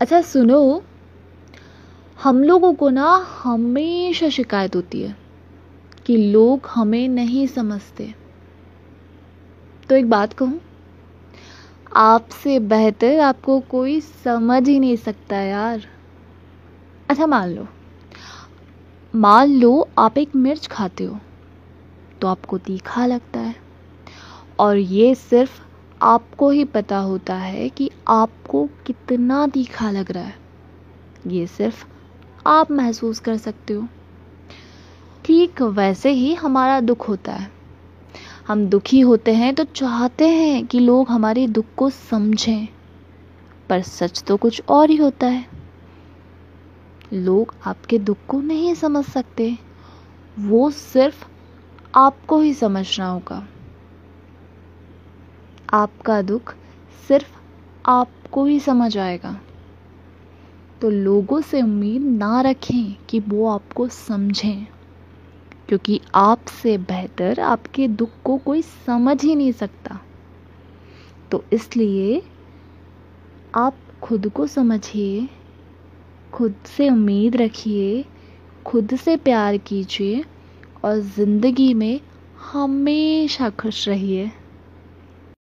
अच्छा सुनो हम लोगों को ना हमेशा शिकायत होती है कि लोग हमें नहीं समझते तो एक बात कहूँ आपसे बेहतर आपको कोई समझ ही नहीं सकता यार अच्छा मान लो मान लो आप एक मिर्च खाते हो तो आपको तीखा लगता है और ये सिर्फ आपको ही पता होता है कि आपको कितना तीखा लग रहा है ये सिर्फ आप महसूस कर सकते हो ठीक वैसे ही हमारा दुख होता है हम दुखी होते हैं तो चाहते हैं कि लोग हमारे दुख को समझें पर सच तो कुछ और ही होता है लोग आपके दुख को नहीं समझ सकते वो सिर्फ आपको ही समझना होगा आपका दुख सिर्फ आपको ही समझ आएगा तो लोगों से उम्मीद ना रखें कि वो आपको समझें क्योंकि आपसे बेहतर आपके दुख को कोई समझ ही नहीं सकता तो इसलिए आप खुद को समझिए खुद से उम्मीद रखिए खुद से प्यार कीजिए और ज़िंदगी में हमेशा खुश रहिए